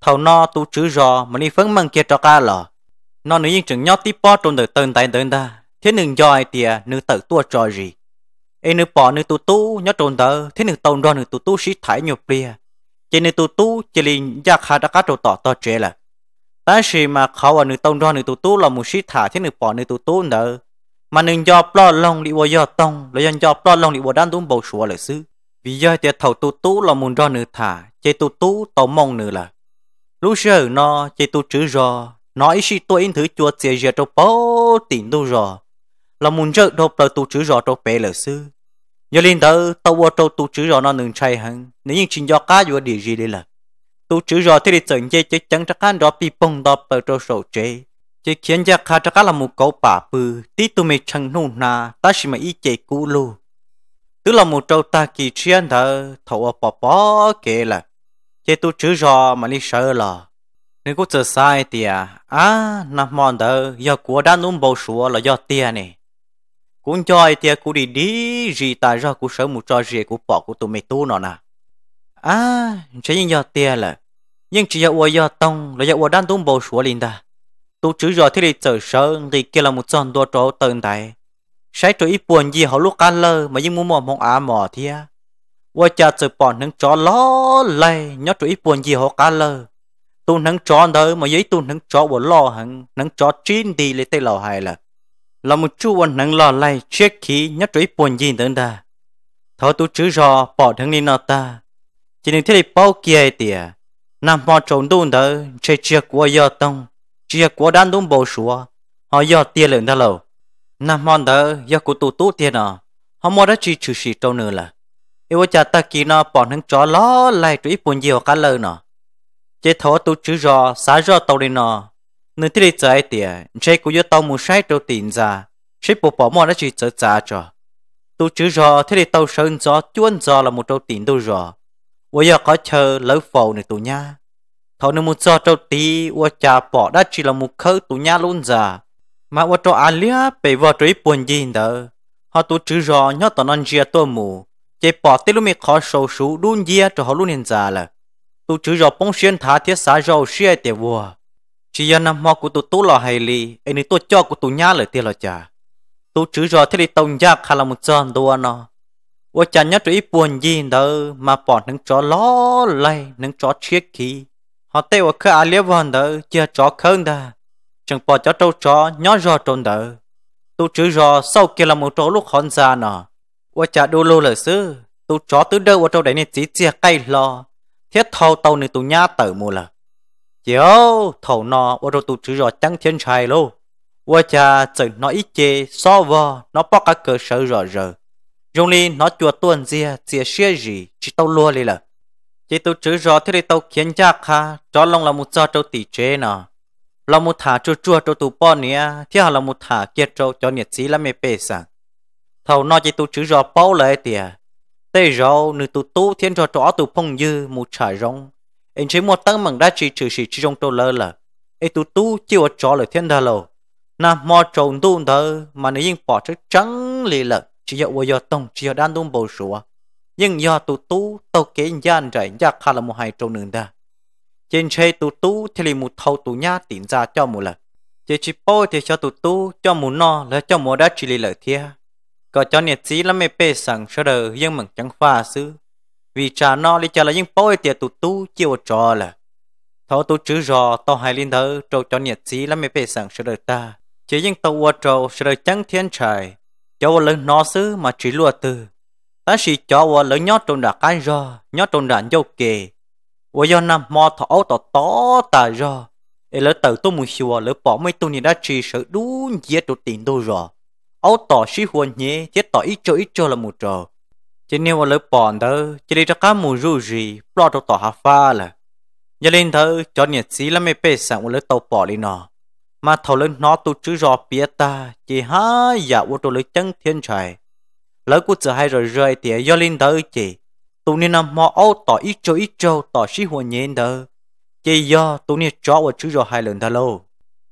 thâu no tu chữ rò mà đi phấn măng kia cho cá lọ nó nữ yên chừng nhót tí po trong đời tên tay tên ta thế nừng dòi tiề, nữ tự tua trò gì Ê nữ bỏ nữ tu tu nhớ trồn tờ, thế nữ tông rồi nữ tu tu sĩ thái nhục bia. Chỉ nữ tu tu chỉ lì gia khá đã cá trồ tỏ to trẻ là. Ta sĩ mà khó ở nữ tông rồi nữ tu tu là một sĩ thả thế nữ bỏ nữ tu tu nợ. Mà nữ do bó lòng đi bộ do tông, là do bó lòng đi bộ đan túng bầu sủa lời sư. Vì do tiệt thầu tu tu là muốn do nữ thả, chỉ tu tu tàu mong nữ là. Lúc sơ nó chỉ tu chữ do nói sĩ tôi in thứ chùa chỉ giờ cho bó tiền tu rồi là muốn chơi đột tờ tu chữ rõ trâu bé lỡ sư giờ lên tờ tàu qua trâu tu chữ rõ nó nương chay hơn nếu như chuyện do cá vừa địa gì đây là tu chữ rõ thì đi chừng chơi chơi chẳng chắc ăn rõ bị bông đọt tờ trâu sầu chơi chơi khiến cho khá chắc là một câu bà bư tí tu mày chẳng nô nà ta chỉ mà ý chế cú lù tức là một trâu ta kỳ chuyên thờ thầu ở bò bỏ kệ là chơi tu chữ rõ mà lý sợ là nếu có chờ sai thì à à nằm mòn thờ do của đã nung bầu sủa là do tiền này cũng cho ai tia cũng đi đi gì ta ra cú sở một trò gì cú bỏ của tụi mày tu nọ nà à chỉ những giờ tia là nhưng chỉ giờ uo giờ tông là giờ uo đang tung bầu sủa liền ta tu chữ giờ thì đi chờ sợ thì kia là một tròn đua trò tận tại sai chỗ ít buồn gì họ lúc can lơ mà nhưng muốn mò mong á mò thia uo cha chờ bọn nâng chó ló lay nhớ chỗ ít buồn gì họ can lơ tu nâng chó đó mà giấy tu nâng chó uo lo hằng nâng chó chín đi lấy tay lò hài là là một chú ôn nắng lò lại chiếc khí nhất trí buồn gì nữa đà thọ tu chữ rò bỏ thằng đi nọ ta chỉ nên thế này bao kia tìa Nam mò trốn đun đó chơi chiếc của do tông chiếc của đan đúng bầu sủa họ do tia lượng ta lầu Nam mò đó do của tu tu tia nọ họ mò đã chỉ chữ sĩ trâu nữa là yêu cha ta kỳ nọ bỏ thằng chó ló lại trối buồn gì cả lời nọ chế thọ tu chữ rò xá rò tàu đi nọ nên thì trái tiệt chỉ có yo tàu mu sai trâu tiền ra chỉ bộ bỏ mò đã chỉ trở trả cho tu chữ rò thế thì tao sơn gió chuôn gió là một trâu tiền đâu rò wo giờ có chờ lỡ phầu này tụi nha thọ nên một gió trâu tí wo cha bỏ đã chỉ là một khơi tụi nha luôn già. mà wo trâu ăn lia bị vợ trối buồn gì nữa họ tu chữ rò nhớ tao non chia tôi mù chỉ bỏ tê lúc mi khó sâu sú đun dìa cho họ luôn hiện ra là tu chữ rò bông xuyên thả thiết xá rau xuyên tiệt vua chỉ giờ năm mò của tụ tú lò hay li anh ấy tôi cho của tụ nhá lời tiền lò chả tụ chữ rồi thế thì tông gia khá là một chân đua nó ô chả nhớ tụi buồn gì đâu mà bỏ những chó ló lay những chó chiếc khí họ tê ở khơi aliệp à vòn đâu chưa chó khơn đà chẳng bỏ cho trâu chó nhó rò trốn đâu tụ chữ rồi sau kia là một chỗ lúc hòn già nọ ô chả đô lô lời xứ tụ chó tứ đâu ở trâu đấy nên chỉ chia cây lo thiết thâu tàu này tụ nhá tử mù là Chiếu, thầu nọ, ô rô tụ chữ rõ chẳng thiên trai lô. Ô cha, tự nó ít chê, so vò, nó bó cả cơ sở rõ rờ. Dùng li nó chùa tuần dìa, dìa xia gì, chỉ tao lua lì lờ. Chỉ tụ chữ rõ thế thì tao khiến chắc ha, cho lòng là một do trâu tỷ chế nọ. Lòng một thả chua chua trâu tụ bò nìa, thế hà lòng một thả kia trâu cho nhiệt sĩ lắm mê bê sẵn. Thầu nọ chỉ tụ chữ rõ bao lời tìa. Tê rõ, nữ tụ tụ thiên rõ rõ tụ phong dư, một trải rong, anh chỉ một tăng mảng đá chỉ trừ chỉ chỉ trong tô lơ là ấy tu tu chịu ở lời thiên thà lô na mò trộn tu thơ mà nếu yên bỏ chứ trắng lì lợ chỉ do vô do tông chỉ do đan tung bầu sủa nhưng do tu tu tàu kế gian rải gia khá là một hai trâu nương ta trên chơi tu tu thì lì một thâu tu nhá tỉnh ra cho một lần chỉ chỉ bôi thì cho tu tu cho một no là cho một đá chỉ lì lợ thia có cho nhiệt sĩ lắm mê bê sẵn cho đời nhưng mừng chẳng pha xứ vì cha nó lý cha là những bói tiệt tụ tu chiều trò là thọ tu chữ rò tao hai linh thơ trâu cho nhiệt sĩ lắm mẹ bề sẵn sẽ đời ta chỉ những tàu qua trâu sẽ đời chẳng thiên trời cho qua lớn nó xứ mà chỉ lùa từ ta chỉ cho qua lớn nhót trộn đã cái rò nhót trộn đã dâu kề qua do năm mò thọ tỏ tó tà rò ấy lỡ tàu tu mùi xùa lỡ bỏ mấy tu này đã chỉ sự đúng giết tụ tiền đâu rò áo tỏ sĩ huân nhé thiết tỏ ít cho ít cho là một trò chỉ nếu mà lỡ bỏn đó chỉ đi cho cá mù rù gì lo cho tỏ hạ pha là giờ lên thơ cho nhiệt sĩ lắm mấy bê sẵn một lỡ tàu bỏ đi nọ mà thầu lên nó tu chứ rò bia ta chỉ há dạ vô trò lỡ chân thiên trời lỡ của sợ hai rồi rơi thì do lên thơ chỉ tu nên nằm mò ô tỏ ít châu ít châu tỏ sĩ hồ nhiên thơ chỉ do tu nên cho và chứ rò hai lần thơ lâu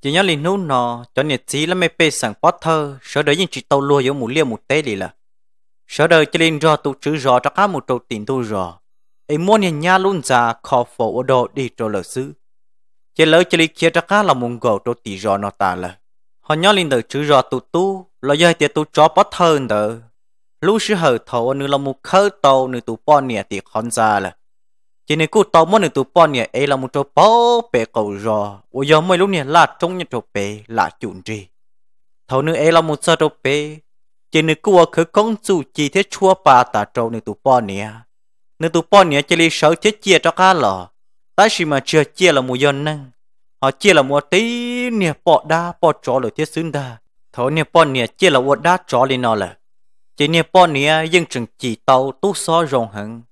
chỉ nhớ lên nút nọ cho nhiệt sĩ lắm mấy bê sẵn bó thơ sợ đợi những chị tàu lùa giống mù lia mù tê đi là sở đời cho linh rõ tụ chữ rõ cho các một trâu tiền tu rõ em muốn nhìn nhau luôn già khó phổ ở đó đi trâu lợi sư chỉ lỡ chỉ linh kia cho trắc là muốn gầu trâu tỷ rõ nó ta là họ nhớ lên đời chữ rõ tụ tu là do tiệt tụ chó bắt hơn đời lúc sư hở thầu nữ là một khơi tàu nữ tụ bò nè thì con già là chỉ nên cú tàu muốn nữ tụ bò nè ấy là một trâu bó bể cầu rõ ôi giờ mấy lúc nè là trông như trâu bể là chuẩn gì thầu nữ ấy là một sao trâu bể chỉ nữ cua khởi công chủ chỉ thế chua bà ta trâu nên tụ bò nè nên tụ bò nè chỉ lấy sáu thế chia cho cả lò ta chỉ mà chưa chia là mùi dân năng họ chia là mùa tí nè bò đa bò chó lời thế xứng đa thổ nè bò nè chia là mùa đa chó lên nó là chỉ nè bò nè dân chừng chỉ tàu tu so rồng hẳn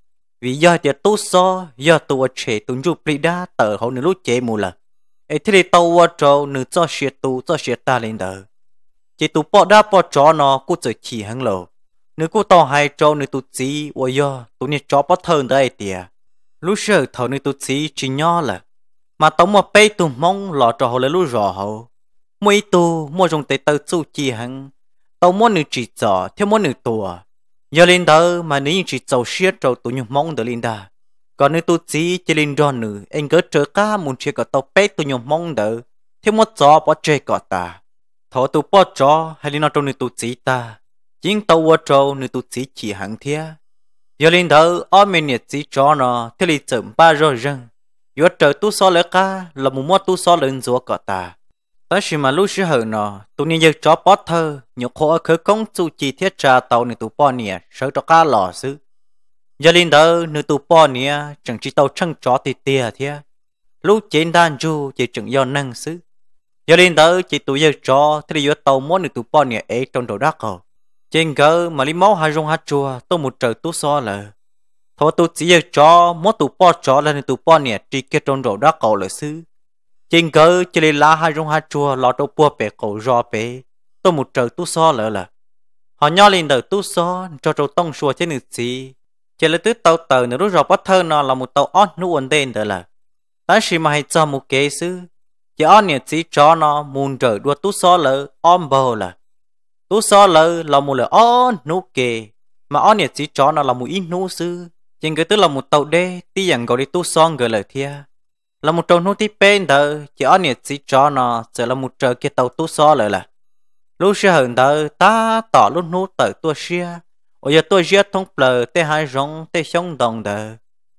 vì do thì tu so do tu ở trẻ tu nhu plì đa tờ hậu nữ lúc chế mù là ấy thế thì tàu ở trâu nữ cho xe tu cho xe ta lên đời chỉ tụ bỏ đa bỏ chó nó cú chơi chỉ hàng lầu nếu cú to hai trâu nếu tụ chỉ ôi yo tụ nè chó bỏ thơn đây tiề lúc sợ thầu nếu tụ chỉ chỉ nhỏ là mà tổng mà bê tụ mong lọ trò hồ lấy lúc rõ hồ mỗi tụ mỗi trong tế tự chú chỉ hàng tàu mỗi nữ chỉ trò theo mỗi nữ tùa giờ lên đó mà nếu chỉ trâu xiết trâu tụ nhung mong được lên đó còn nếu tụ chỉ chỉ lên đó nữa, anh cứ chờ cá muốn chơi cả tàu bê tụ nhung mong được thêm một gió bỏ chơi cả ta thọ tu bỏ cho hay là trong nữ tu chỉ ta chính tàu qua trâu nữ tu chỉ chỉ hẳn thia giờ lên thở ở mình nhật chỉ cho nó thế là chậm ba rồi răng giờ trời tu so lỡ ca là một mua tu so lên rùa cả ta ta chỉ mà lúc sau hở nó tu nên giờ cho bỏ thơ nhiều khổ ở khứ công tu chỉ thiết trà tàu nữ tu bỏ nè sợ cho ca lò xứ giờ lên thở nữ tu bỏ nè chẳng chỉ tàu chân chó thì tia thia lúc chiến đàn du chỉ chẳng do năng xứ giờ đến tới chỉ tụi giờ cho thì giờ tàu muốn được tụi bọn nhà ấy trong đồ đắc rồi trên cơ mà lấy máu hai rong hai chùa tôi một trời tú so là thôi tôi chỉ giờ cho muốn tụi bọn cho là tụi bọn nhà chỉ cái trong đồ đắc cầu là xứ trên cơ chỉ lấy lá hai rong hai chùa lọ đầu bùa bè cầu rò bể tôi một trời tú so là là họ nho lên đầu tú so cho trâu tông xua trên nữ gì chỉ là tứ tàu tờ nửa rút rò bắt thơ nó là một tàu ót nu ổn đen đó là ta chỉ mà hay cho một kế xứ chỉ anh nhiệt sĩ cho nó muốn trở đua tú so lỡ om bờ là tú so lỡ là muốn là on nô kề mà anh nhiệt sĩ cho nó là muốn ít nô sư chính cái tức là một tàu đê tí dặn gọi đi tú so người lời thia là một trâu nô tí bên thờ chỉ anh nhiệt sĩ cho nó sẽ là một trời kia tàu tú so lỡ là lúc xưa hận thờ ta tỏ lúc nô tờ tua xia ở giờ tôi giết thông bờ tê hai rong tê sông đồng thờ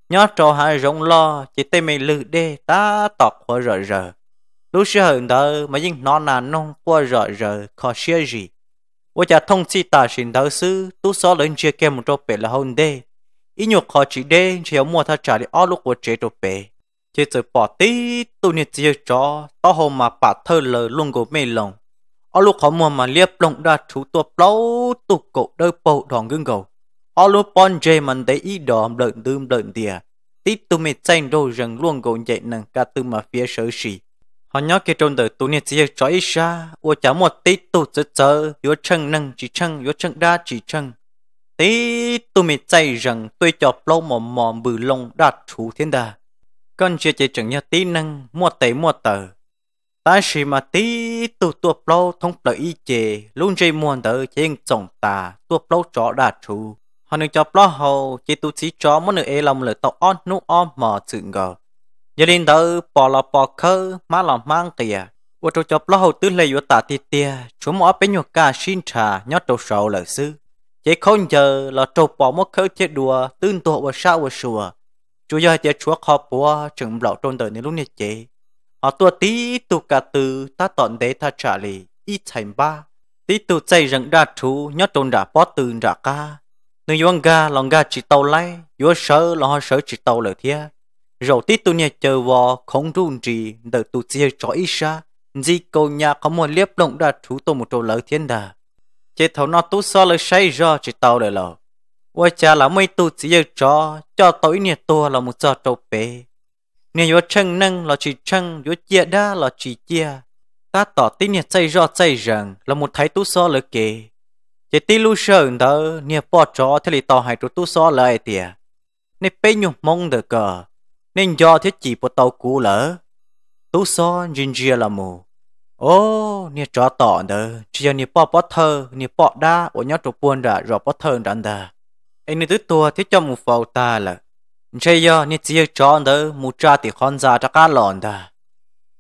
nhớ cho hai rong lo chỉ tê mày lự đê ta tọt khỏi rồi rời lúc xưa hơn đó mà những nó là nông qua rõ rõ khó xưa gì và cha thông si ta xin đạo sư tu số lớn chia kèm một chỗ bể là hôn đê ý nhục khó chỉ đê chỉ mua thật trả đi ó lúc của chế chỗ bể chế tự bỏ tí tu nhiệt chia cho tao hôm mà bà thơ lờ luôn của mê lòng ó lúc khó mua mà liếp lộng đa chú tua plau tu cậu đơ bầu đòn gương gầu ó lúc bon chê mình để ý đỏ lợn đơm lợn tìa tí tu mê chanh đô rừng luôn gầu dậy nâng ca tư mà phía sở xì họ nhớ kia trong đời tụ niệm chỉ cho ít xa ô chả một tí tụ chớ chớ yếu chân năng chỉ chân yếu chân đa chỉ chân tí tụ mi chạy rằng tôi cho lâu mò mò bự lông đạt chủ thiên đà con chưa chỉ chẳng nhớ tí năng mua tệ mua tờ ta chỉ mà tí tụ tụ lâu thông lợi ý chề luôn dây muôn tờ trên trọng tà tụ lâu cho đạt chủ họ nên cho lâu hồ chỉ tụ chỉ cho mỗi nửa lòng lời tàu on nu on mò chữ ngờ giờ đến tới bỏ là bỏ khơ má là mang tìa và trâu chọc lo hậu tư lệ của ta tì tìa chúa mỏ bên nhục ca xin trà nhót trâu sầu lợi sư chỉ không giờ là trâu bỏ mất khơ chết đùa tương tụ và sao và sùa chúa giờ chỉ chúa khó bùa chừng lọ trôn đời này lúc này chế, họ tua tí tu cả từ ta tọn đế ta trả lì ít thành ba tí tu chạy rừng ra thú nhót trôn đã bó từ đã ca nếu yuang ga lòng ga chỉ tàu lay yuang sợ lòng họ sợ chỉ tàu lợi thiệt rồi tí tu nhà chờ vò không run gì đợi tu chia cho ít xa gì cô nhà có một liếp động đã chú tôi một chỗ lỡ thiên đà chế thấu nó tu so lời say do chỉ tàu đời lỡ ôi cha là mấy tu chia cho cho tối nhà tôi là một giờ trâu bể nhà vô chân nâng là chỉ chân vô chia đa là chỉ chia ta tỏ tí nhà say do say rằng là một thái tu so lời kề chế tí lu sơ đó nhà bỏ cho thế thì tao hãy tu so lời tiệt nên bây nhục mong được cờ nên do thiết chỉ bộ tàu cũ lỡ. Tú so Jinjia là mù. Ô, nè trò tỏ nè, chỉ là nè bỏ bọ thơ, nè bỏ đa, ổ nhó trò buồn ra rồi bọ thơ đàn đà. Anh nè tứ tua thiết cho mù phào ta là. Chỉ là nè chỉ trò nè, mù cha thì con già ra cá lòn đà.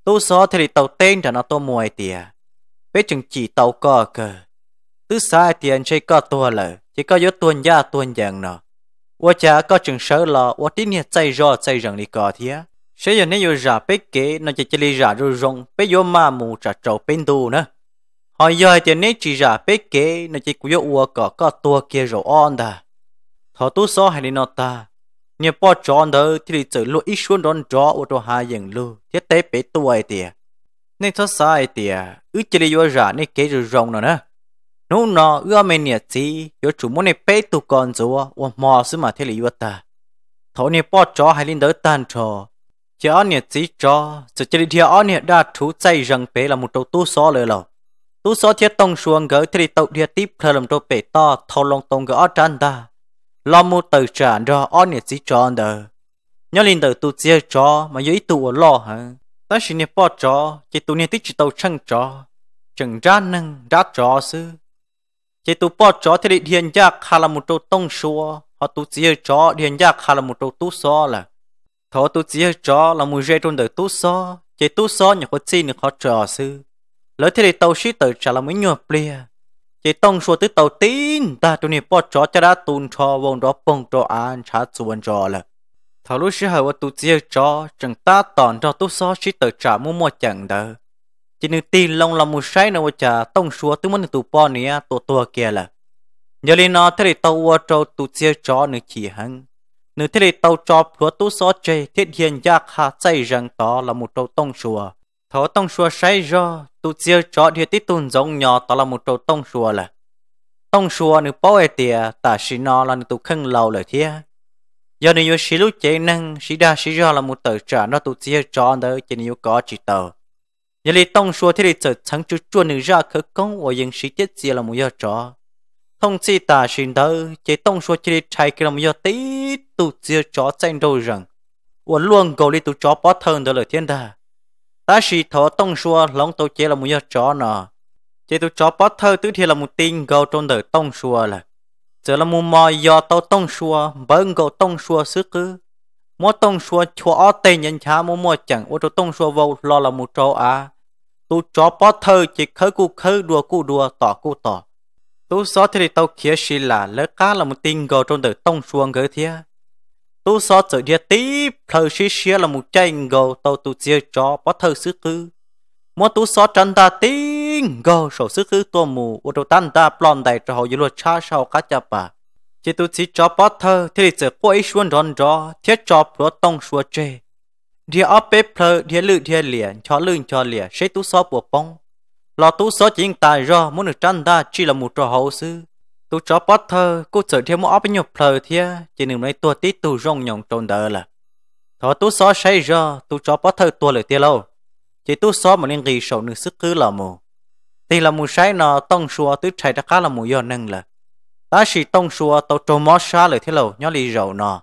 Tú so thì tàu tên ra nó tô mùi tìa. Bé chừng chỉ tàu cò cờ. Tứ xa thì anh chơi có tua lỡ, chỉ có yếu tuần gia tuần dạng nọ. 我家搞成熟了，我今年再热再热的搞天。谁人呢有热被给，那就这里热就融，被有麻木着找病毒呢。họ giờ thì nên chỉ ra bé kế nó chỉ cứ ua cả cả tua kia rồi on ta thọ tu so hay nó ta nhà bỏ tròn đó thì lịch sử ít xuống đón gió ô hai dừng lu thiết tế bé tua ấy nên thoát sai tiề ứ chỉ đi vô ra nên kế rồi rong rồi nè nô nọ ưa mẹ nhẹ chi yo chủ muốn nè bé tụ con zo và mò sư mà thế là yo ta thổ nè bỏ cho hai lên đỡ tan trò chó nhẹ chi cho, sự chơi đi theo nhẹ đã thú chạy rằng bé là một đầu tu so lời lầu tu so thiết tông xuống gỡ thế thì tụ địa tiếp thơ làm đầu bé to thâu long tông gỡ trăn ta lo mu từ tràn ra on nhẹ cho chó đờ nhớ lên đỡ tu chia cho mà dưới tụ lo hả ta chỉ nè bỏ cho, chỉ tụ nè tích chỉ tàu chăng cho, chẳng ra nâng ra cho sư chế tu bỏ chó thì đi hiền giác khá là một chỗ tông xua họ tu chỉ chó hiền giả khá là một chỗ tu so là thọ tu chỉ chó là một dây trong đời tu so chế tu so nhà có chi nữa họ trò sư lỡ thế thì tàu sĩ tử trả là mới nhựa plea chế tông xua tới tàu tin ta tu nè bỏ chó cho đã tuôn cho vòng đó bông cho ăn trả chuồn cho là thọ lúc sĩ hậu tu chỉ chó chẳng ta tòn cho tu so sĩ tử trả mua mua chẳng đời chỉ nên tin lòng là một sai nào chả tông xua tứ muốn tụ bỏ này tổ tổ kia là giờ này nó thế thì tàu ô trâu tụ chia chó nữa chỉ hăng nữa thế thì tàu chó của tụ xó chế thiết hiện giác hạ chạy rằng đó là một trâu tông xua thọ tông xua sai do tụ chia chó thì tít tùn giống nhỏ đó là một trâu tông xua là tông xua nữa bao ai tìa tả xí nó là nữa tụ khăn lâu là thế giờ này yêu xí lúc chế năng xí đa xí do là một tờ trả nó tụ chia chó đó chỉ này có chỉ tờ 你哩当说他哩走长就做你热可讲我应时节节了没有着，通知大神道，这当说他哩拆开了没有地都只有着战斗人，我乱搞哩都着把疼的了天的，但是他当说龙都节了没有着呢，这都着把疼都贴了没定高中的当说了，这了没嘛要到当说，本个当说是个。mỗi tông xua chua ở tây nhân chá mỗi mỗi chẳng ô tô tông xua vô lo là một trâu á tu cho bó thơ chỉ khớ cu khớ đùa cu đùa tỏ cu tỏ tu xó thì tao kia xì là lỡ cá là một tin gò trong đời tông xuông gỡ thia tu xó chở địa tí thờ xì xìa là một chanh gò tao tu chia cho bó thơ sư cư mua tu xó chân ta tí gò sổ sư cư tua mù ô tô tan ta plon đại cho họ dư luật cha sau cá chà bà chỉ tu chỉ cho bó thơ thì chở quay xuân ròn rò thiết cho bó tông xuông chơi Dia ape plơ dia lự dia lìa cho lưng cho lìa sẽ tú so bộ bông. lo tú so chỉ tài do muốn được tranh ta chỉ là một trò hậu sư. Tú cho bót thơ cô sợ thêm một ape nhập plơ thia chỉ nên lấy tua tí tu rong nhộng trồn đỡ là. Thọ tú so say do tú cho bót thơ tua lời tia lâu. Chỉ tú so mà nên ghi sầu nửa sức cứ là mù. Thì là mù say nó tông xua tứ chạy ra khá là mù do nâng là. Ta chỉ tông xua tàu trồn mó xa lời thế lâu nhó lì rầu nó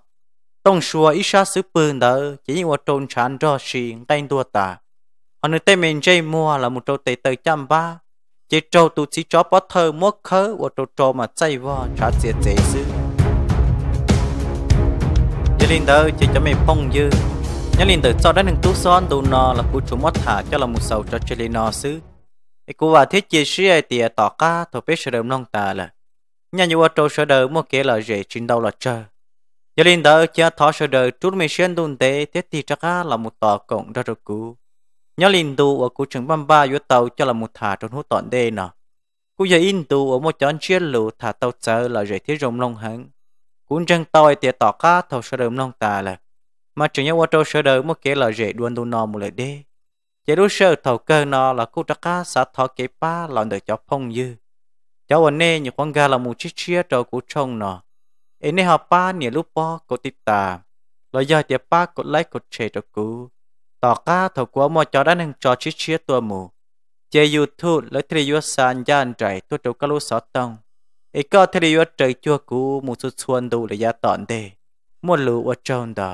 tông xua ít xa xứ bươn đỡ chỉ những một trộn chán cho xì tay đua ta họ nơi tây mình chơi mua là một trâu tây tây chăm ba chỉ trâu tụ chỉ cho bó thơ mua khớ và trâu trâu mà chạy vào trả dễ dễ xứ giờ linh đỡ chỉ cho mình phong dư nhớ linh đỡ cho đến những tú son tụ nò là cụ chủ mất thả cho là một sầu cho chơi linh nò xứ cái cụ và thiết chia ai tiệt tỏ ca thuộc biết sự đồng nông ta là nhà như ở trâu sở đời mua kia là dễ trên đâu là chơi giờ lên đó cha thọ sơ đời trút mấy xuyên đun tế thế thì chắc là một tòa cổng ra rồi cũ nhớ lên tu ở cụ trường băm ba vô tàu cho là một thả trong hút tọn đê nọ cú giờ in tu ở một chọn chiến lụ thả tàu sợ là rể thiết rồng long hắn cũng chẳng tôi tiệt tỏ cá thầu sơ đời long tà là mà chỉ nhớ qua trâu sơ đời một kế là rể đuôn tu nọ một lời đê chỉ đu sơ thầu cơ nọ là cú chắc cá xã thọ kế ba lòn đời cho phong dư cháu ở nê những con gà là một chiếc chia trâu của trông nọ เอ็นในหาป้าเนี่ยลูกปอกดติดตามอยยอยากจะป้ากดไลค์กดแชร์ตัวกู ต่อก้าถกัวมอจอด้านหนึ่งจอชิดเชียตัวหมูเจยูทูบและทริยสานย่านใจตัวตัวกะลูสอตอง ไอ้ก็ทริยใจจัวกูมูสุดชวนดูระยะตอนเดมัวรู้ว่าจอนดา